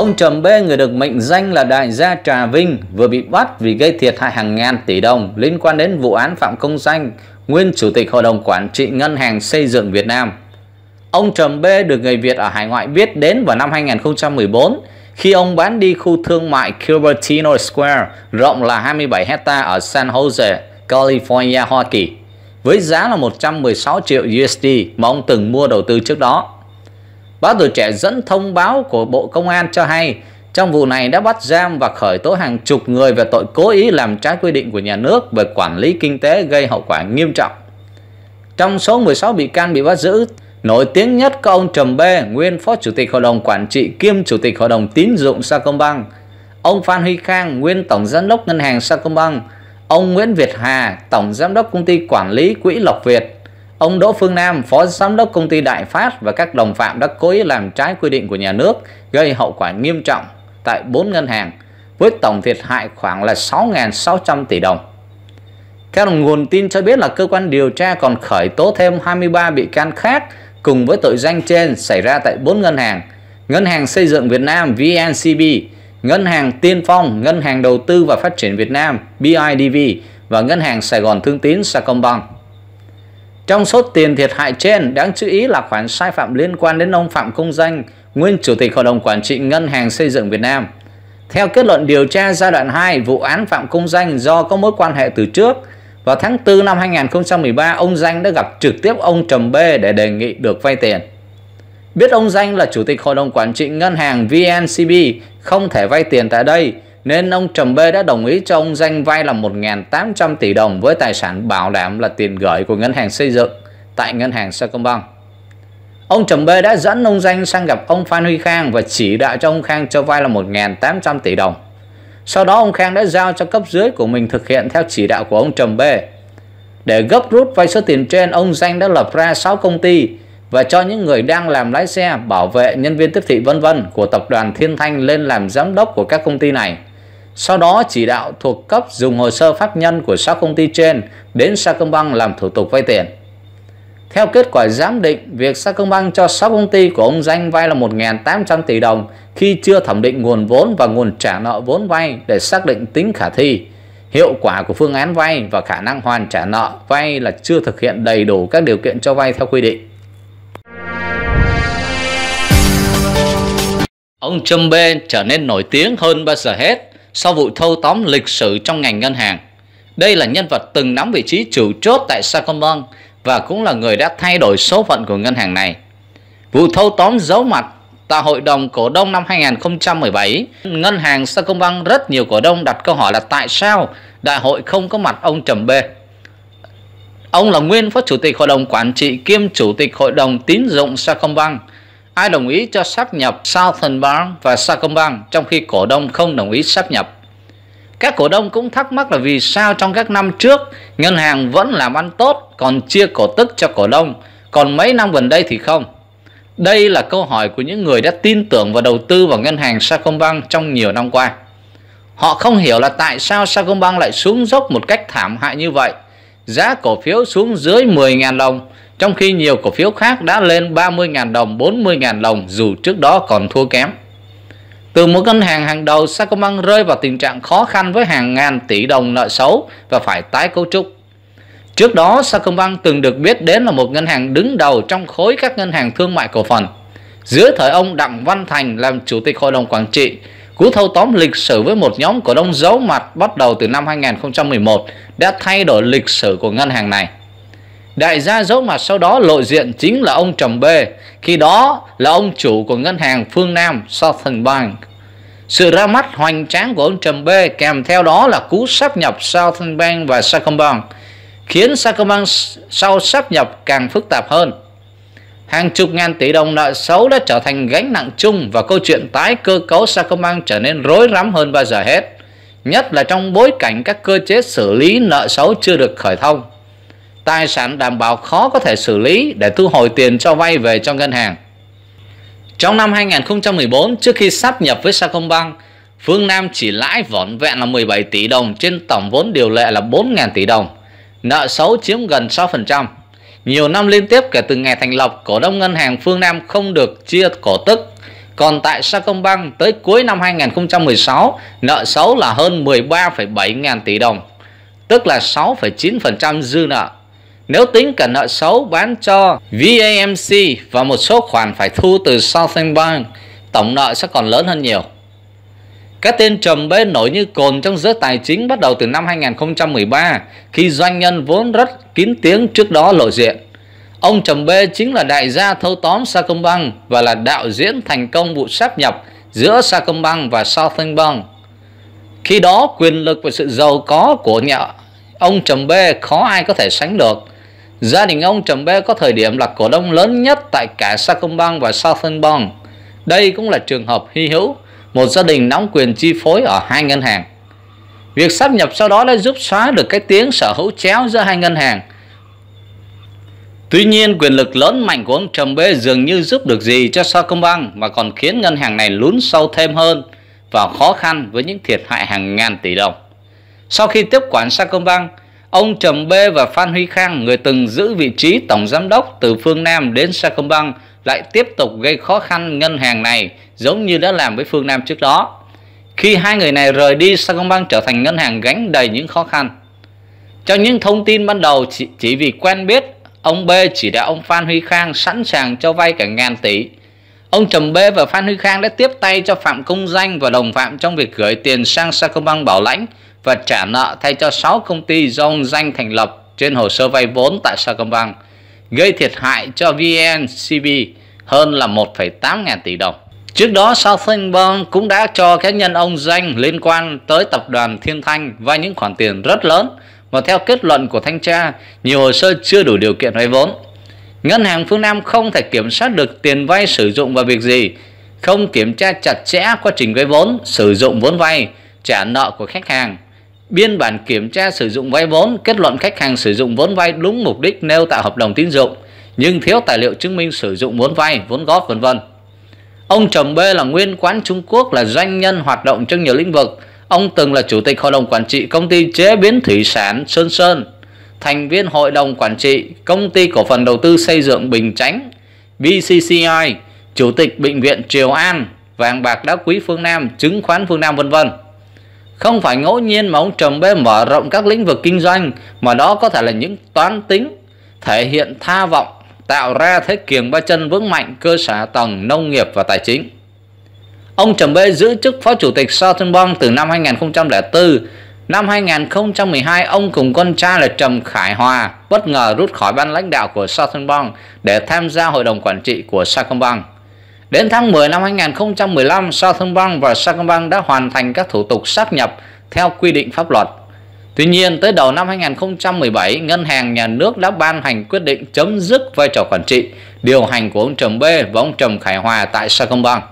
Ông Trầm B người được mệnh danh là đại gia Trà Vinh vừa bị bắt vì gây thiệt hại hàng ngàn tỷ đồng liên quan đến vụ án Phạm Công Danh, nguyên chủ tịch hội đồng quản trị Ngân hàng Xây dựng Việt Nam. Ông Trầm B được người Việt ở hải ngoại biết đến vào năm 2014 khi ông bán đi khu thương mại Cupertino Square rộng là 27 hecta ở San Jose, California, Hoa Kỳ với giá là 116 triệu USD mà ông từng mua đầu tư trước đó. Báo tuổi trẻ dẫn thông báo của Bộ Công an cho hay, trong vụ này đã bắt giam và khởi tố hàng chục người về tội cố ý làm trái quy định của nhà nước về quản lý kinh tế gây hậu quả nghiêm trọng. Trong số 16 bị can bị bắt giữ, nổi tiếng nhất có ông Trầm B, nguyên Phó Chủ tịch Hội đồng Quản trị kiêm Chủ tịch Hội đồng Tín dụng Sacombank, ông Phan Huy Khang, nguyên Tổng Giám đốc Ngân hàng Sacombank, ông Nguyễn Việt Hà, Tổng Giám đốc Công ty Quản lý Quỹ Lộc Việt, Ông Đỗ Phương Nam, phó giám đốc công ty Đại Phát và các đồng phạm đã cố ý làm trái quy định của nhà nước, gây hậu quả nghiêm trọng tại 4 ngân hàng với tổng thiệt hại khoảng là 6.600 tỷ đồng. Các nguồn tin cho biết là cơ quan điều tra còn khởi tố thêm 23 bị can khác cùng với tội danh trên xảy ra tại 4 ngân hàng: Ngân hàng Xây dựng Việt Nam VNCB, Ngân hàng Tiên Phong, Ngân hàng Đầu tư và Phát triển Việt Nam BIDV và Ngân hàng Sài Gòn Thương tín Sacombank. Trong số tiền thiệt hại trên, đáng chú ý là khoản sai phạm liên quan đến ông Phạm Công Danh, nguyên Chủ tịch Hội đồng Quản trị Ngân hàng Xây dựng Việt Nam. Theo kết luận điều tra giai đoạn 2, vụ án Phạm Công Danh do có mối quan hệ từ trước, vào tháng 4 năm 2013, ông Danh đã gặp trực tiếp ông Trầm B để đề nghị được vay tiền. Biết ông Danh là Chủ tịch Hội đồng Quản trị Ngân hàng VNCB không thể vay tiền tại đây, nên ông Trầm B đã đồng ý cho ông Danh vay là 1.800 tỷ đồng với tài sản bảo đảm là tiền gửi của ngân hàng xây dựng tại ngân hàng Sacombank. Ông Trầm B đã dẫn ông Danh sang gặp ông Phan Huy Khang và chỉ đạo cho ông Khang cho vay là 1.800 tỷ đồng. Sau đó ông Khang đã giao cho cấp dưới của mình thực hiện theo chỉ đạo của ông Trầm B Để gấp rút vay số tiền trên, ông Danh đã lập ra 6 công ty và cho những người đang làm lái xe, bảo vệ, nhân viên tiếp thị vân vân của tập đoàn Thiên Thanh lên làm giám đốc của các công ty này. Sau đó chỉ đạo thuộc cấp dùng hồ sơ pháp nhân của 6 công ty trên đến Sacombank làm thủ tục vay tiền. Theo kết quả giám định, việc Sacombank cho 6 công ty của ông Danh vay là 1.800 tỷ đồng khi chưa thẩm định nguồn vốn và nguồn trả nợ vốn vay để xác định tính khả thi. Hiệu quả của phương án vay và khả năng hoàn trả nợ vay là chưa thực hiện đầy đủ các điều kiện cho vay theo quy định. Ông Trâm B trở nên nổi tiếng hơn bao giờ hết sau vụ thâu tóm lịch sử trong ngành ngân hàng. Đây là nhân vật từng nắm vị trí chủ chốt tại Sacombank và cũng là người đã thay đổi số phận của ngân hàng này. Vụ thâu tóm giấu mặt tại hội đồng cổ đông năm 2017, ngân hàng Sacombank rất nhiều cổ đông đặt câu hỏi là tại sao đại hội không có mặt ông Trầm B. Ông là nguyên phó chủ tịch hội đồng quản trị kiêm chủ tịch hội đồng tín dụng Sacombank ai đồng ý cho sáp nhập Southern Bank và Sacombank trong khi cổ đông không đồng ý sáp nhập. Các cổ đông cũng thắc mắc là vì sao trong các năm trước ngân hàng vẫn làm ăn tốt còn chia cổ tức cho cổ đông, còn mấy năm gần đây thì không. Đây là câu hỏi của những người đã tin tưởng và đầu tư vào ngân hàng Sacombank trong nhiều năm qua. Họ không hiểu là tại sao Sacombank lại xuống dốc một cách thảm hại như vậy. Giá cổ phiếu xuống dưới 10.000 đồng, trong khi nhiều cổ phiếu khác đã lên 30.000 đồng, 40.000 đồng dù trước đó còn thua kém. Từ một ngân hàng hàng đầu, Sacombank rơi vào tình trạng khó khăn với hàng ngàn tỷ đồng nợ xấu và phải tái cấu trúc. Trước đó, Sacombank từng được biết đến là một ngân hàng đứng đầu trong khối các ngân hàng thương mại cổ phần. Dưới thời ông Đặng Văn Thành làm chủ tịch hội đồng quản trị, cú thâu tóm lịch sử với một nhóm cổ đông giấu mặt bắt đầu từ năm 2011 đã thay đổi lịch sử của ngân hàng này. Đại gia giấu mặt sau đó lộ diện chính là ông Trầm B, khi đó là ông chủ của ngân hàng Phương Nam Southern Bank. Sự ra mắt hoành tráng của ông Trầm B kèm theo đó là cú sáp nhập Southern Bank và Sacombank, khiến Sacombank sau sáp nhập càng phức tạp hơn. Hàng chục ngàn tỷ đồng nợ xấu đã trở thành gánh nặng chung và câu chuyện tái cơ cấu Sacombank trở nên rối rắm hơn bao giờ hết, nhất là trong bối cảnh các cơ chế xử lý nợ xấu chưa được khởi thông tài sản đảm bảo khó có thể xử lý để thu hồi tiền cho vay về cho ngân hàng. Trong năm 2014, trước khi sắp nhập với Sacombank, Phương Nam chỉ lãi vỏn vẹn là 17 tỷ đồng trên tổng vốn điều lệ là 4.000 tỷ đồng, nợ xấu chiếm gần 6%. Nhiều năm liên tiếp kể từ ngày thành lập, cổ đông ngân hàng Phương Nam không được chia cổ tức. Còn tại Sacombank tới cuối năm 2016, nợ xấu là hơn 13,7 ngàn tỷ đồng, tức là 6,9% dư nợ nếu tính cả nợ xấu bán cho VAMC và một số khoản phải thu từ Southern Bank, tổng nợ sẽ còn lớn hơn nhiều. Các tên trầm bê nổi như cồn trong giới tài chính bắt đầu từ năm 2013 khi doanh nhân vốn rất kín tiếng trước đó lộ diện. Ông trầm bê chính là đại gia thâu tóm Sacombank và là đạo diễn thành công vụ sáp nhập giữa Sacombank và Southern Bank. Khi đó quyền lực và sự giàu có của nhà ông trầm bê khó ai có thể sánh được Gia đình ông Trầm Bê có thời điểm là cổ đông lớn nhất tại cả Sacombank và Southern Đây cũng là trường hợp hy hữu, một gia đình nắm quyền chi phối ở hai ngân hàng. Việc sắp nhập sau đó đã giúp xóa được cái tiếng sở hữu chéo giữa hai ngân hàng. Tuy nhiên, quyền lực lớn mạnh của ông Trầm Bê dường như giúp được gì cho Sacombank mà còn khiến ngân hàng này lún sâu thêm hơn và khó khăn với những thiệt hại hàng ngàn tỷ đồng. Sau khi tiếp quản Sacombank, Ông Trầm B và Phan Huy Khang, người từng giữ vị trí tổng giám đốc từ phương Nam đến Sacombank, lại tiếp tục gây khó khăn ngân hàng này giống như đã làm với phương Nam trước đó. Khi hai người này rời đi, Sacombank trở thành ngân hàng gánh đầy những khó khăn. Trong những thông tin ban đầu chỉ, chỉ vì quen biết, ông B chỉ đạo ông Phan Huy Khang sẵn sàng cho vay cả ngàn tỷ. Ông Trầm B và Phan Huy Khang đã tiếp tay cho Phạm Công Danh và đồng phạm trong việc gửi tiền sang Sacombank bảo lãnh – và trả nợ thay cho 6 công ty do ông Danh thành lập trên hồ sơ vay vốn tại Sacombank, gây thiệt hại cho VNCB hơn là 1,8 ngàn tỷ đồng. Trước đó, Southern Bank cũng đã cho cá nhân ông Danh liên quan tới tập đoàn Thiên Thanh vay những khoản tiền rất lớn và theo kết luận của thanh tra, nhiều hồ sơ chưa đủ điều kiện vay vốn. Ngân hàng Phương Nam không thể kiểm soát được tiền vay sử dụng vào việc gì, không kiểm tra chặt chẽ quá trình vay vốn, sử dụng vốn vay, trả nợ của khách hàng biên bản kiểm tra sử dụng vay vốn kết luận khách hàng sử dụng vốn vay đúng mục đích nêu tại hợp đồng tín dụng nhưng thiếu tài liệu chứng minh sử dụng vốn vay, vốn góp vân vân. Ông chồng B là nguyên quán Trung Quốc là doanh nhân hoạt động trong nhiều lĩnh vực. Ông từng là chủ tịch hội đồng quản trị công ty chế biến thủy sản Sơn Sơn, thành viên hội đồng quản trị công ty cổ phần đầu tư xây dựng Bình Chánh, BCCI, chủ tịch bệnh viện Triều An, vàng bạc đá quý phương Nam, chứng khoán phương Nam vân vân. Không phải ngẫu nhiên mà ông Trầm Bê mở rộng các lĩnh vực kinh doanh mà đó có thể là những toán tính, thể hiện tha vọng, tạo ra thế kiềng ba chân vững mạnh cơ sở tầng nông nghiệp và tài chính. Ông Trầm Bê giữ chức Phó Chủ tịch Southern Bank từ năm 2004. Năm 2012, ông cùng con trai là Trầm Khải Hòa bất ngờ rút khỏi ban lãnh đạo của Southern Bank để tham gia hội đồng quản trị của Sacombank. Đến tháng 10 năm 2015, Southern và Sacombank đã hoàn thành các thủ tục sát nhập theo quy định pháp luật. Tuy nhiên, tới đầu năm 2017, Ngân hàng Nhà nước đã ban hành quyết định chấm dứt vai trò quản trị, điều hành của ông Trầm B và ông Trầm Khải Hòa tại Sacombank.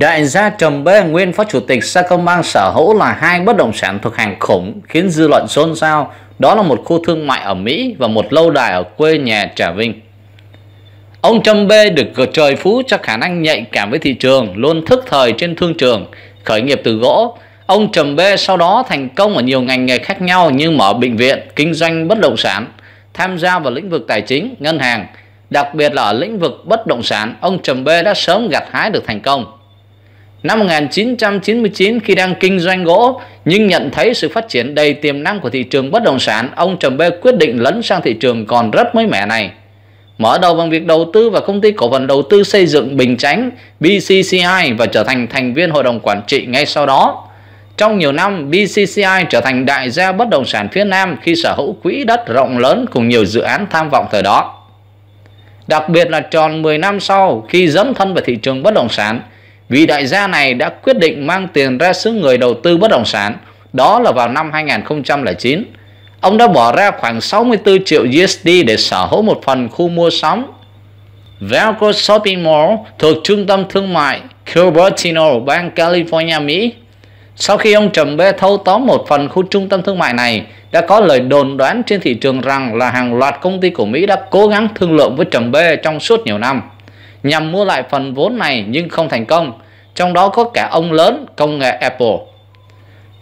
Đại gia Trầm Bê nguyên phó chủ tịch Sacombank sở hữu là hai bất động sản thuộc hàng khủng khiến dư luận xôn xao. Đó là một khu thương mại ở Mỹ và một lâu đài ở quê nhà Trà Vinh. Ông Trầm Bê được trời phú cho khả năng nhạy cảm với thị trường, luôn thức thời trên thương trường, khởi nghiệp từ gỗ. Ông Trầm Bê sau đó thành công ở nhiều ngành nghề khác nhau như mở bệnh viện, kinh doanh bất động sản, tham gia vào lĩnh vực tài chính, ngân hàng. Đặc biệt là ở lĩnh vực bất động sản, ông Trầm Bê đã sớm gặt hái được thành công. Năm 1999 khi đang kinh doanh gỗ nhưng nhận thấy sự phát triển đầy tiềm năng của thị trường bất động sản, ông Trầm B quyết định lấn sang thị trường còn rất mới mẻ này. Mở đầu bằng việc đầu tư vào công ty cổ phần đầu tư xây dựng Bình Chánh BCCI và trở thành thành viên hội đồng quản trị ngay sau đó. Trong nhiều năm, BCCI trở thành đại gia bất động sản phía Nam khi sở hữu quỹ đất rộng lớn cùng nhiều dự án tham vọng thời đó. Đặc biệt là tròn 10 năm sau khi dấn thân vào thị trường bất động sản, vì đại gia này đã quyết định mang tiền ra xứ người đầu tư bất động sản, đó là vào năm 2009. Ông đã bỏ ra khoảng 64 triệu USD để sở hữu một phần khu mua sắm Velcro Shopping Mall thuộc trung tâm thương mại Cupertino, bang California, Mỹ. Sau khi ông Trầm Bê thâu tóm một phần khu trung tâm thương mại này, đã có lời đồn đoán trên thị trường rằng là hàng loạt công ty của Mỹ đã cố gắng thương lượng với Trầm Bê trong suốt nhiều năm nhằm mua lại phần vốn này nhưng không thành công, trong đó có cả ông lớn công nghệ Apple.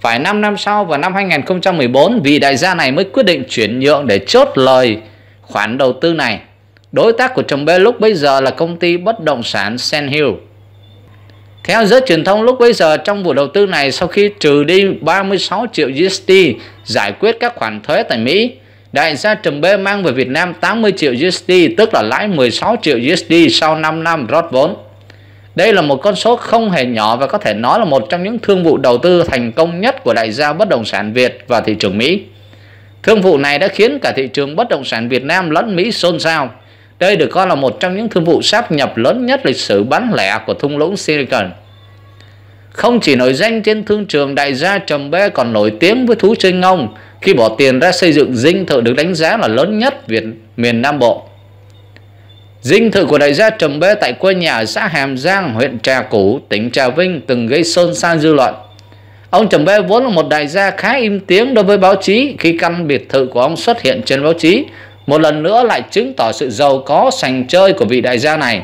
Phải 5 năm sau vào năm 2014, vị đại gia này mới quyết định chuyển nhượng để chốt lời khoản đầu tư này. Đối tác của chồng B lúc bấy giờ là công ty bất động sản Sand Hill. Theo giới truyền thông lúc bấy giờ trong vụ đầu tư này sau khi trừ đi 36 triệu USD giải quyết các khoản thuế tại Mỹ, đại gia Trầm Bê mang về Việt Nam 80 triệu USD, tức là lãi 16 triệu USD sau 5 năm rót vốn. Đây là một con số không hề nhỏ và có thể nói là một trong những thương vụ đầu tư thành công nhất của đại gia bất động sản Việt và thị trường Mỹ. Thương vụ này đã khiến cả thị trường bất động sản Việt Nam lẫn Mỹ xôn xao. Đây được coi là một trong những thương vụ sáp nhập lớn nhất lịch sử bán lẻ của thung lũng Silicon. Không chỉ nổi danh trên thương trường đại gia Trầm Bê còn nổi tiếng với thú chơi ngông, khi bỏ tiền ra xây dựng dinh thự được đánh giá là lớn nhất Việt miền Nam Bộ. Dinh thự của đại gia Trầm Bê tại quê nhà xã Hàm Giang, huyện Trà Củ, tỉnh Trà Vinh từng gây xôn xao dư luận. Ông Trầm Bê vốn là một đại gia khá im tiếng đối với báo chí khi căn biệt thự của ông xuất hiện trên báo chí, một lần nữa lại chứng tỏ sự giàu có sành chơi của vị đại gia này.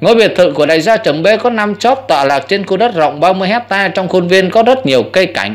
Ngôi biệt thự của đại gia Trầm Bê có 5 chóp tọa lạc trên khu đất rộng 30 hecta trong khuôn viên có rất nhiều cây cảnh,